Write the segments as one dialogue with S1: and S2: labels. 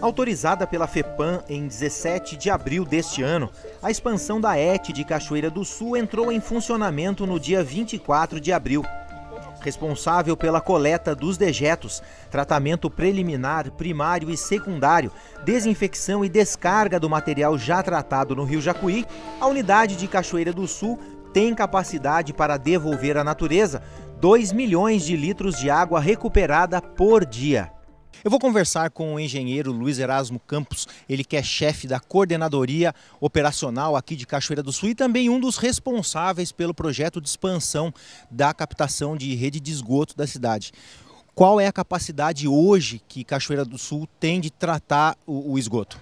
S1: Autorizada pela FEPAM em 17 de abril deste ano, a expansão da ET de Cachoeira do Sul entrou em funcionamento no dia 24 de abril. Responsável pela coleta dos dejetos, tratamento preliminar, primário e secundário, desinfecção e descarga do material já tratado no Rio Jacuí, a unidade de Cachoeira do Sul tem capacidade para devolver à natureza 2 milhões de litros de água recuperada por dia. Eu vou conversar com o engenheiro Luiz Erasmo Campos, ele que é chefe da coordenadoria operacional aqui de Cachoeira do Sul e também um dos responsáveis pelo projeto de expansão da captação de rede de esgoto da cidade. Qual é a capacidade hoje que Cachoeira do Sul tem de
S2: tratar o, o esgoto?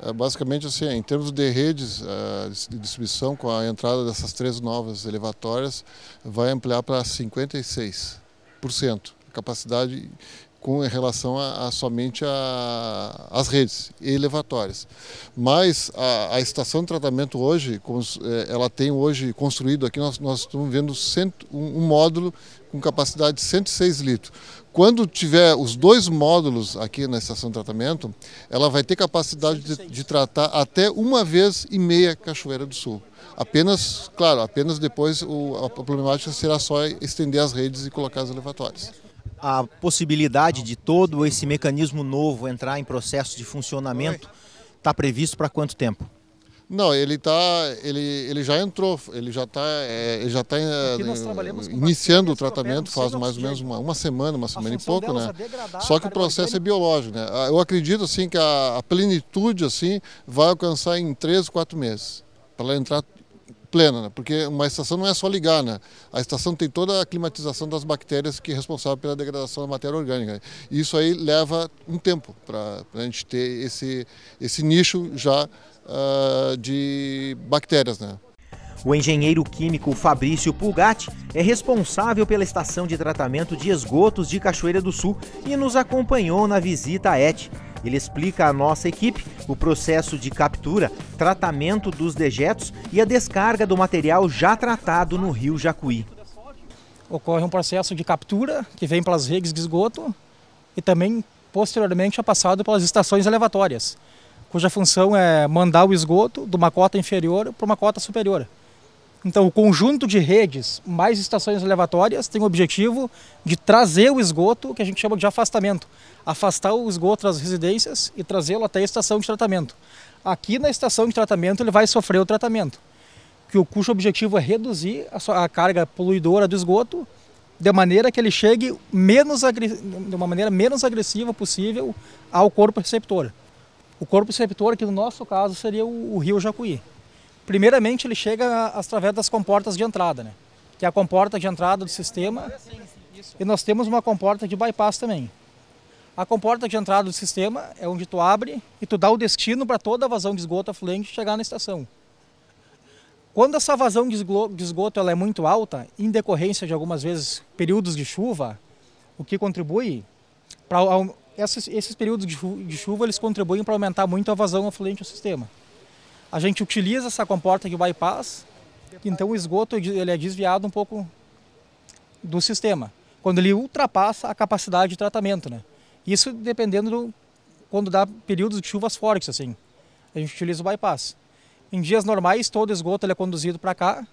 S2: É basicamente assim, em termos de redes é, de distribuição, com a entrada dessas três novas elevatórias, vai ampliar para 56% capacidade com relação a, a somente às redes elevatórias. Mas a, a, estação de tratamento hoje, eh, ela tem hoje construído aqui, nós, nós estamos vendo cento, um, um, módulo com capacidade de 106 litros. Quando tiver os dois módulos aqui na estação de tratamento, ela vai ter capacidade de, de tratar até uma vez e meia Cachoeira do Sul. Apenas, claro, apenas depois o, a problemática será só estender as redes e colocar as elevatórias a possibilidade de todo esse mecanismo novo entrar
S1: em processo de funcionamento está previsto para quanto tempo?
S2: Não, ele tá, ele, ele já entrou, ele já está, é, ele já tá é, é iniciando o tratamento faz mais ou menos uma, uma semana, uma semana e pouco, né? É Só que o processo é biológico, né? Eu acredito assim que a, a plenitude assim vai alcançar em três, quatro meses para ela entrar plena, né? porque uma estação não é só ligar, né? a estação tem toda a climatização das bactérias que é responsável pela degradação da matéria orgânica. E isso aí leva um tempo para a gente ter esse, esse nicho já uh, de bactérias. Né? O engenheiro químico Fabrício Pulgatti é responsável pela estação
S1: de tratamento de esgotos de Cachoeira do Sul e nos acompanhou na visita à ET. Ele explica à nossa equipe o processo de captura, tratamento dos dejetos
S3: e a descarga do material já tratado no rio Jacuí. Ocorre um processo de captura que vem pelas redes de esgoto e também posteriormente é passado pelas estações elevatórias, cuja função é mandar o esgoto de uma cota inferior para uma cota superior. Então, o conjunto de redes mais estações elevatórias tem o objetivo de trazer o esgoto, que a gente chama de afastamento, afastar o esgoto das residências e trazê-lo até a estação de tratamento. Aqui na estação de tratamento ele vai sofrer o tratamento, que o cujo objetivo é reduzir a, sua, a carga poluidora do esgoto de maneira que ele chegue menos de uma maneira menos agressiva possível ao corpo receptor. O corpo receptor, que no nosso caso seria o, o rio Jacuí. Primeiramente, ele chega através das comportas de entrada, né? que é a comporta de entrada do sistema. E nós temos uma comporta de bypass também. A comporta de entrada do sistema é onde tu abre e tu dá o destino para toda a vazão de esgoto afluente chegar na estação. Quando essa vazão de esgoto ela é muito alta, em decorrência de algumas vezes períodos de chuva, o que contribui para esses, períodos de chuva, eles contribuem para aumentar muito a vazão afluente ao sistema. A gente utiliza essa comporta de bypass, então o esgoto é ele é desviado um pouco do sistema, quando ele ultrapassa a capacidade de tratamento. Né? Isso dependendo do, quando dá períodos de chuvas fortes, assim. A gente utiliza o bypass. Em dias normais, todo esgoto é conduzido para cá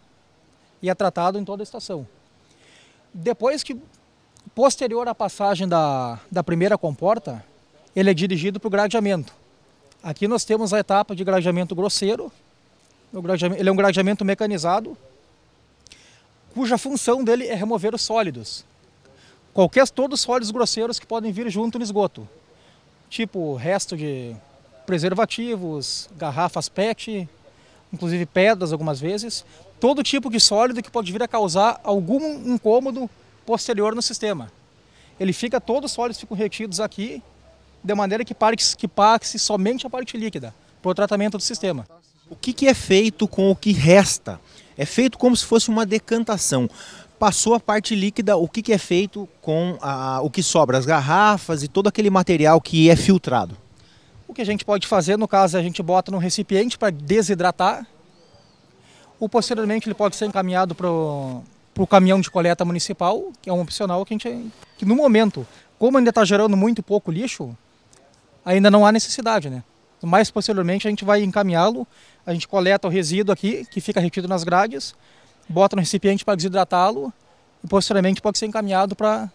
S3: e é tratado em toda a estação. Depois que, posterior à passagem da, da primeira comporta, ele é dirigido para o gradeamento. Aqui nós temos a etapa de grajamento grosseiro. Ele é um grajamento mecanizado, cuja função dele é remover os sólidos. Qualquer, todos os sólidos grosseiros que podem vir junto no esgoto. Tipo resto de preservativos, garrafas PET, inclusive pedras algumas vezes, todo tipo de sólido que pode vir a causar algum incômodo posterior no sistema. Ele fica, todos os sólidos ficam retidos aqui de maneira que passe, que pague somente a parte líquida para o tratamento do sistema. O que, que é
S1: feito com o que resta? É feito como se fosse uma decantação passou a parte líquida, o que, que é feito com a, o que sobra, as garrafas e todo aquele material que é filtrado?
S3: O que a gente pode fazer, no caso, a gente bota num recipiente para desidratar. Ou posteriormente ele pode ser encaminhado para o caminhão de coleta municipal, que é um opcional que a gente. que no momento, como ainda está gerando muito pouco lixo, ainda não há necessidade, né? Mais posteriormente a gente vai encaminhá-lo, a gente coleta o resíduo aqui, que fica retido nas grades, bota no recipiente para desidratá-lo e posteriormente pode ser encaminhado para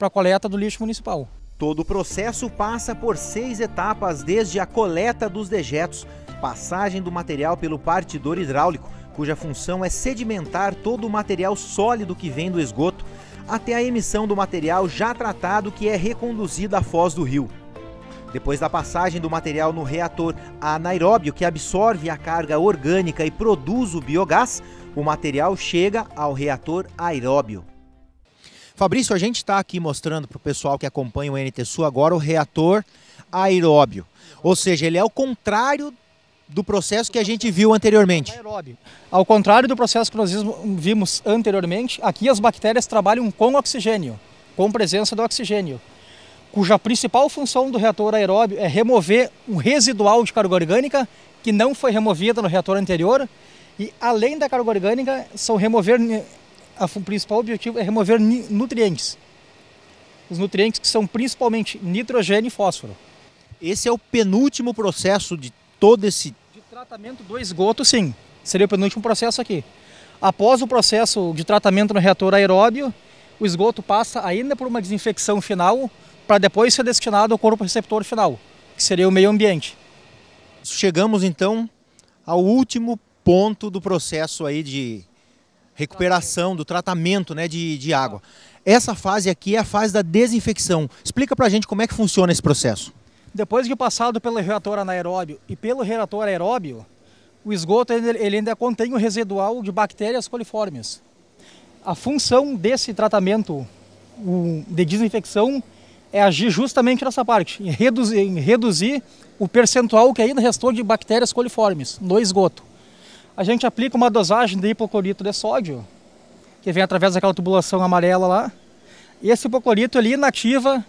S3: a coleta do lixo municipal. Todo o processo passa por seis
S1: etapas, desde a coleta dos dejetos, passagem do material pelo partidor hidráulico, cuja função é sedimentar todo o material sólido que vem do esgoto, até a emissão do material já tratado que é reconduzido à foz do rio. Depois da passagem do material no reator anaeróbio que absorve a carga orgânica e produz o biogás, o material chega ao reator aeróbio. Fabrício, a gente está aqui mostrando para o pessoal que acompanha o NTSU agora o reator aeróbio. Ou seja, ele é o contrário do processo que a gente viu anteriormente.
S3: Aeróbio. Ao contrário do processo que nós vimos anteriormente, aqui as bactérias trabalham com oxigênio, com presença do oxigênio cuja principal função do reator aeróbio é remover um residual de carga orgânica que não foi removida no reator anterior. E além da carga orgânica, são remover a principal objetivo é remover nutrientes. Os nutrientes que são principalmente nitrogênio e fósforo. Esse é o penúltimo processo de todo esse de tratamento do esgoto, sim. Seria o penúltimo processo aqui. Após o processo de tratamento no reator aeróbio, o esgoto passa ainda por uma desinfecção final, para depois ser destinado ao corpo receptor final, que seria o meio ambiente. Chegamos então ao último ponto
S1: do processo aí de recuperação, do tratamento né, de, de água. Essa fase aqui é a fase da desinfecção. Explica para a gente como é que funciona esse processo.
S3: Depois de passado pelo reator anaeróbio e pelo reator aeróbio, o esgoto ele ainda contém o residual de bactérias coliformes. A função desse tratamento de desinfecção é agir justamente nessa parte, em reduzir, em reduzir o percentual que ainda restou de bactérias coliformes no esgoto. A gente aplica uma dosagem de hipoclorito de sódio, que vem através daquela tubulação amarela lá. E esse hipoclorito ali inativa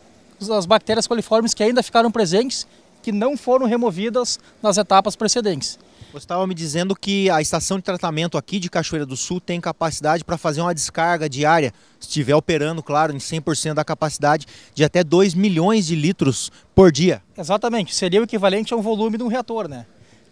S3: as bactérias coliformes que ainda ficaram presentes, que não foram removidas nas etapas precedentes. Você estava me dizendo que a estação
S1: de tratamento aqui de Cachoeira do Sul tem capacidade para fazer uma descarga diária, se estiver operando, claro, em 100% da capacidade, de até 2 milhões de litros por dia. Exatamente,
S3: seria o equivalente a um volume de um reator, né?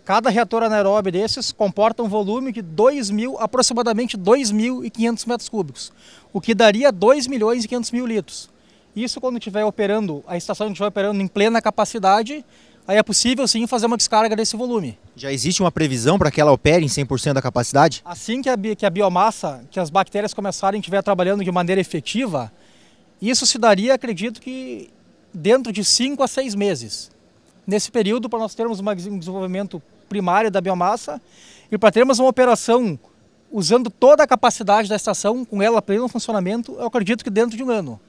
S3: Cada reator anaeróbio desses comporta um volume de 2 mil, aproximadamente 2.500 metros cúbicos, o que daria 2 milhões e 500 mil litros. Isso quando estiver operando, a estação estiver operando em plena capacidade, aí é possível sim fazer uma descarga desse volume. Já
S1: existe uma previsão para que ela opere em 100% da capacidade?
S3: Assim que a, que a biomassa, que as bactérias começarem a estiver trabalhando de maneira efetiva, isso se daria, acredito que, dentro de 5 a 6 meses. Nesse período, para nós termos um desenvolvimento primário da biomassa e para termos uma operação usando toda a capacidade da estação, com ela pleno funcionamento, eu acredito que dentro de um ano.